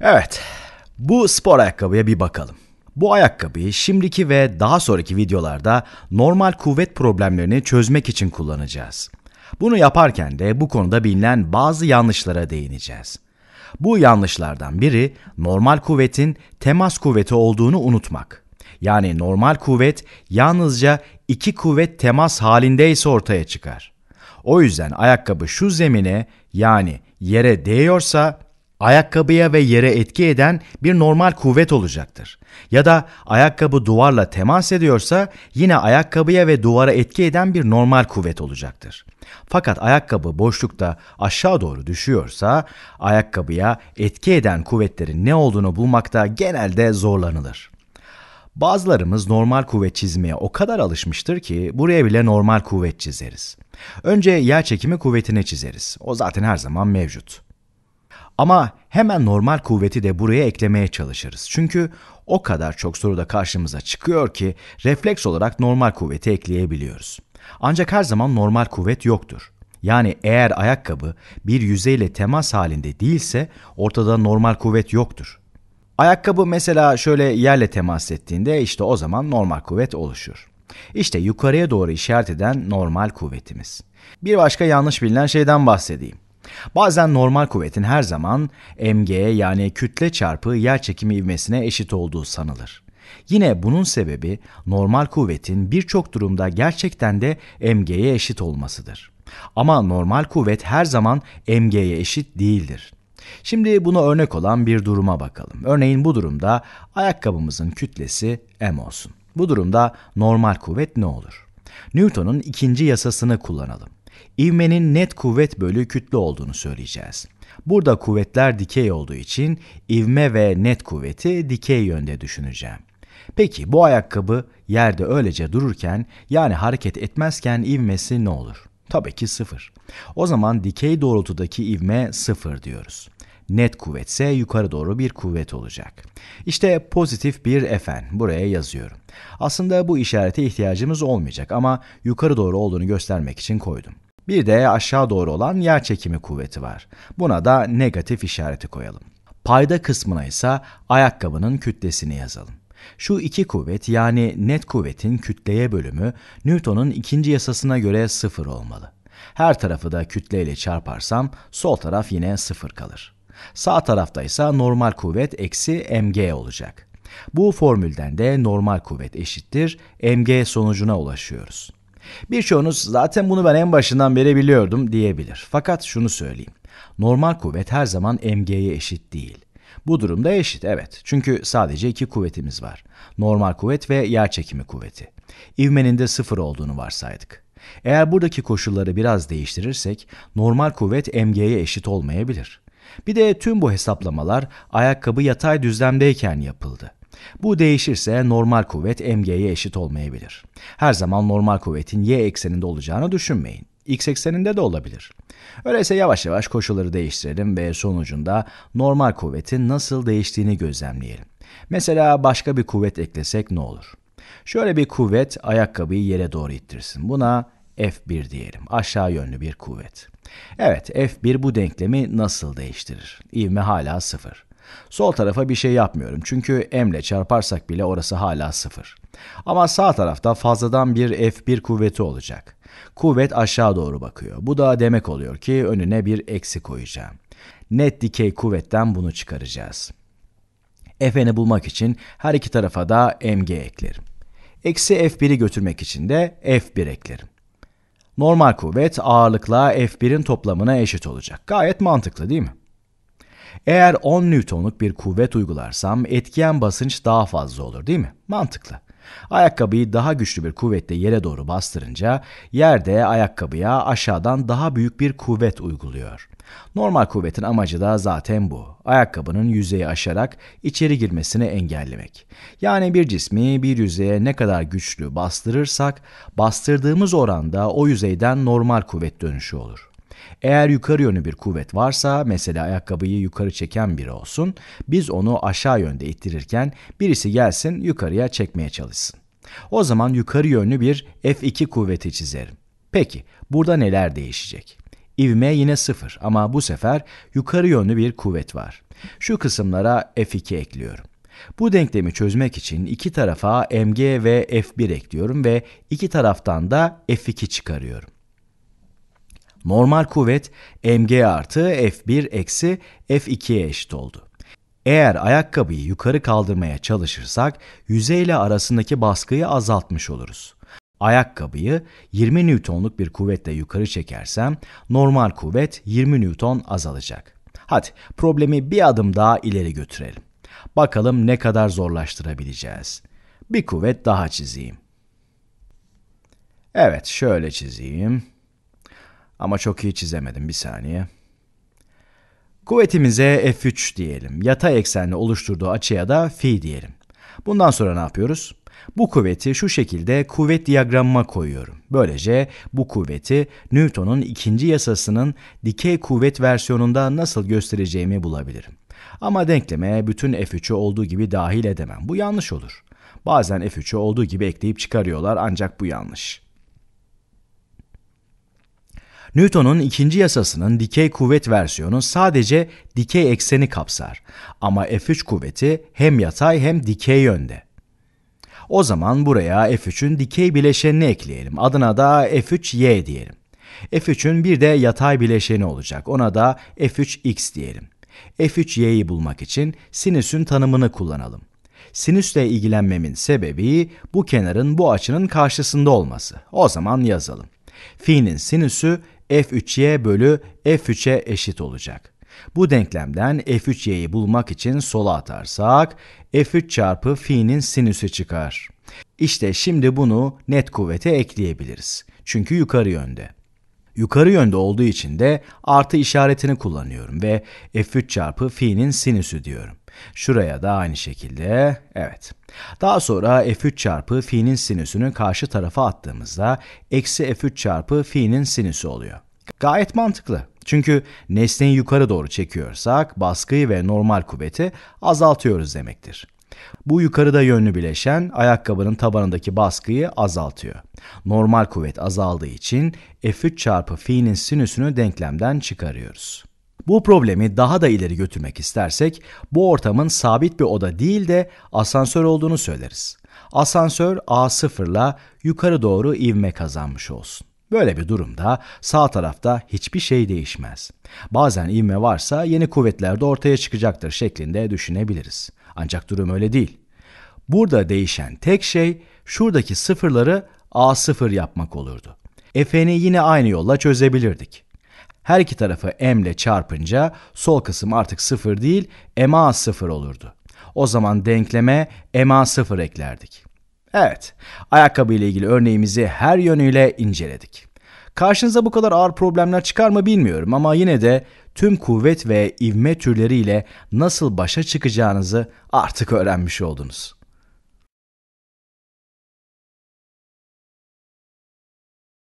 Evet, bu spor ayakkabıya bir bakalım. Bu ayakkabıyı şimdiki ve daha sonraki videolarda normal kuvvet problemlerini çözmek için kullanacağız. Bunu yaparken de bu konuda bilinen bazı yanlışlara değineceğiz. Bu yanlışlardan biri normal kuvvetin temas kuvveti olduğunu unutmak. Yani normal kuvvet yalnızca iki kuvvet temas halindeyse ortaya çıkar. O yüzden ayakkabı şu zemine yani yere değiyorsa ayakkabıya ve yere etki eden bir normal kuvvet olacaktır. Ya da ayakkabı duvarla temas ediyorsa yine ayakkabıya ve duvara etki eden bir normal kuvvet olacaktır. Fakat ayakkabı boşlukta aşağı doğru düşüyorsa ayakkabıya etki eden kuvvetlerin ne olduğunu bulmakta genelde zorlanılır. Bazılarımız normal kuvvet çizmeye o kadar alışmıştır ki buraya bile normal kuvvet çizeriz. Önce yer çekimi kuvvetini çizeriz. O zaten her zaman mevcut. Ama hemen normal kuvveti de buraya eklemeye çalışırız. Çünkü o kadar çok soru da karşımıza çıkıyor ki refleks olarak normal kuvveti ekleyebiliyoruz. Ancak her zaman normal kuvvet yoktur. Yani eğer ayakkabı bir yüzeyle temas halinde değilse ortada normal kuvvet yoktur. Ayakkabı mesela şöyle yerle temas ettiğinde işte o zaman normal kuvvet oluşur. İşte yukarıya doğru işaret eden normal kuvvetimiz. Bir başka yanlış bilinen şeyden bahsedeyim. Bazen normal kuvvetin her zaman mg yani kütle çarpı yer çekimi ivmesine eşit olduğu sanılır. Yine bunun sebebi normal kuvvetin birçok durumda gerçekten de mg'ye eşit olmasıdır. Ama normal kuvvet her zaman mg'ye eşit değildir. Şimdi buna örnek olan bir duruma bakalım. Örneğin bu durumda ayakkabımızın kütlesi m olsun. Bu durumda normal kuvvet ne olur? Newton'un ikinci yasasını kullanalım. İvmenin net kuvvet bölü kütle olduğunu söyleyeceğiz. Burada kuvvetler dikey olduğu için ivme ve net kuvveti dikey yönde düşüneceğim. Peki bu ayakkabı yerde öylece dururken yani hareket etmezken ivmesi ne olur? Tabii ki sıfır. O zaman dikey doğrultudaki ivme sıfır diyoruz. Net kuvvetse yukarı doğru bir kuvvet olacak. İşte pozitif bir Fn buraya yazıyorum. Aslında bu işarete ihtiyacımız olmayacak ama yukarı doğru olduğunu göstermek için koydum. Bir de aşağı doğru olan yer çekimi kuvveti var. Buna da negatif işareti koyalım. Payda kısmına ise ayakkabının kütlesini yazalım. Şu iki kuvvet yani net kuvvetin kütleye bölümü Newton'un ikinci yasasına göre sıfır olmalı. Her tarafı da kütleyle çarparsam sol taraf yine sıfır kalır. Sağ tarafta ise normal kuvvet eksi mg olacak. Bu formülden de normal kuvvet eşittir mg sonucuna ulaşıyoruz. Birçoğunuz zaten bunu ben en başından beri biliyordum diyebilir. Fakat şunu söyleyeyim. Normal kuvvet her zaman mg'ye eşit değil. Bu durumda eşit evet. Çünkü sadece iki kuvvetimiz var. Normal kuvvet ve yer çekimi kuvveti. İvmenin de sıfır olduğunu varsaydık. Eğer buradaki koşulları biraz değiştirirsek normal kuvvet mg'ye eşit olmayabilir. Bir de tüm bu hesaplamalar ayakkabı yatay düzlemdeyken yapıldı. Bu değişirse normal kuvvet mg'ye eşit olmayabilir. Her zaman normal kuvvetin y ekseninde olacağını düşünmeyin. X ekseninde de olabilir. Öyleyse yavaş yavaş koşulları değiştirelim ve sonucunda normal kuvvetin nasıl değiştiğini gözlemleyelim. Mesela başka bir kuvvet eklesek ne olur? Şöyle bir kuvvet ayakkabıyı yere doğru ittirsin. Buna F1 diyelim. Aşağı yönlü bir kuvvet. Evet F1 bu denklemi nasıl değiştirir? İvme hala sıfır. Sol tarafa bir şey yapmıyorum çünkü m ile çarparsak bile orası hala sıfır. Ama sağ tarafta fazladan bir F1 kuvveti olacak. Kuvvet aşağı doğru bakıyor. Bu da demek oluyor ki önüne bir eksi koyacağım. Net dikey kuvvetten bunu çıkaracağız. Fn'i bulmak için her iki tarafa da mg eklerim. Eksi F1'i götürmek için de F1 eklerim. Normal kuvvet ağırlıkla F1'in toplamına eşit olacak. Gayet mantıklı değil mi? Eğer 10 Newton'luk bir kuvvet uygularsam etkiyen basınç daha fazla olur değil mi? Mantıklı. Ayakkabıyı daha güçlü bir kuvvetle yere doğru bastırınca yerde ayakkabıya aşağıdan daha büyük bir kuvvet uyguluyor. Normal kuvvetin amacı da zaten bu. Ayakkabının yüzeyi aşarak içeri girmesini engellemek. Yani bir cismi bir yüzeye ne kadar güçlü bastırırsak bastırdığımız oranda o yüzeyden normal kuvvet dönüşü olur. Eğer yukarı yönlü bir kuvvet varsa mesela ayakkabıyı yukarı çeken biri olsun biz onu aşağı yönde ittirirken birisi gelsin yukarıya çekmeye çalışsın. O zaman yukarı yönlü bir F2 kuvveti çizerim. Peki burada neler değişecek? İvme yine sıfır ama bu sefer yukarı yönlü bir kuvvet var. Şu kısımlara F2 ekliyorum. Bu denklemi çözmek için iki tarafa mg ve f1 ekliyorum ve iki taraftan da f2 çıkarıyorum. Normal kuvvet mg artı F1 eksi F2'ye eşit oldu. Eğer ayakkabıyı yukarı kaldırmaya çalışırsak yüzeyle arasındaki baskıyı azaltmış oluruz. Ayakkabıyı 20 Newton'luk bir kuvvetle yukarı çekersem normal kuvvet 20 Newton azalacak. Hadi problemi bir adım daha ileri götürelim. Bakalım ne kadar zorlaştırabileceğiz. Bir kuvvet daha çizeyim. Evet şöyle çizeyim. Ama çok iyi çizemedim bir saniye. Kuvvetimize F3 diyelim. Yatay eksenle oluşturduğu açıya da phi diyelim. Bundan sonra ne yapıyoruz? Bu kuvveti şu şekilde kuvvet diyagramıma koyuyorum. Böylece bu kuvveti Newton'un ikinci yasasının dikey kuvvet versiyonunda nasıl göstereceğimi bulabilirim. Ama denklemeye bütün F3'ü olduğu gibi dahil edemem. Bu yanlış olur. Bazen F3'ü olduğu gibi ekleyip çıkarıyorlar ancak bu yanlış. Newton'un ikinci yasasının dikey kuvvet versiyonu sadece dikey ekseni kapsar ama F3 kuvveti hem yatay hem dikey yönde. O zaman buraya F3'ün dikey bileşenini ekleyelim. Adına da F3Y diyelim. F3'ün bir de yatay bileşeni olacak. Ona da F3X diyelim. F3Y'yi bulmak için sinüsün tanımını kullanalım. Sinüsle ilgilenmemin sebebi bu kenarın bu açının karşısında olması. O zaman yazalım. Fi'nin sinüsü f3y bölü f3'e eşit olacak. Bu denklemden f3y'yi bulmak için sola atarsak f3 çarpı fi'nin sinüsü çıkar. İşte şimdi bunu net kuvvete ekleyebiliriz. Çünkü yukarı yönde. Yukarı yönde olduğu için de artı işaretini kullanıyorum ve f3 çarpı fi'nin sinüsü diyorum. Şuraya da aynı şekilde evet. Daha sonra f3 çarpı fi'nin sinüsünü karşı tarafa attığımızda eksi f3 çarpı fi'nin sinüsü oluyor. Gayet mantıklı. Çünkü nesneyi yukarı doğru çekiyorsak baskıyı ve normal kuvveti azaltıyoruz demektir. Bu yukarıda yönlü bileşen ayakkabının tabanındaki baskıyı azaltıyor. Normal kuvvet azaldığı için F3 çarpı fi'nin sinüsünü denklemden çıkarıyoruz. Bu problemi daha da ileri götürmek istersek bu ortamın sabit bir oda değil de asansör olduğunu söyleriz. Asansör A0'la yukarı doğru ivme kazanmış olsun. Böyle bir durumda sağ tarafta hiçbir şey değişmez. Bazen ivme varsa yeni kuvvetler de ortaya çıkacaktır şeklinde düşünebiliriz. Ancak durum öyle değil. Burada değişen tek şey şuradaki sıfırları A0 yapmak olurdu. F'ni yine aynı yolla çözebilirdik. Her iki tarafı m ile çarpınca sol kısım artık 0 değil ma 0 olurdu. O zaman denkleme ma 0 eklerdik. Evet, ayakkabı ile ilgili örneğimizi her yönüyle inceledik. Karşınıza bu kadar ağır problemler çıkar mı bilmiyorum ama yine de tüm kuvvet ve ivme türleriyle nasıl başa çıkacağınızı artık öğrenmiş oldunuz.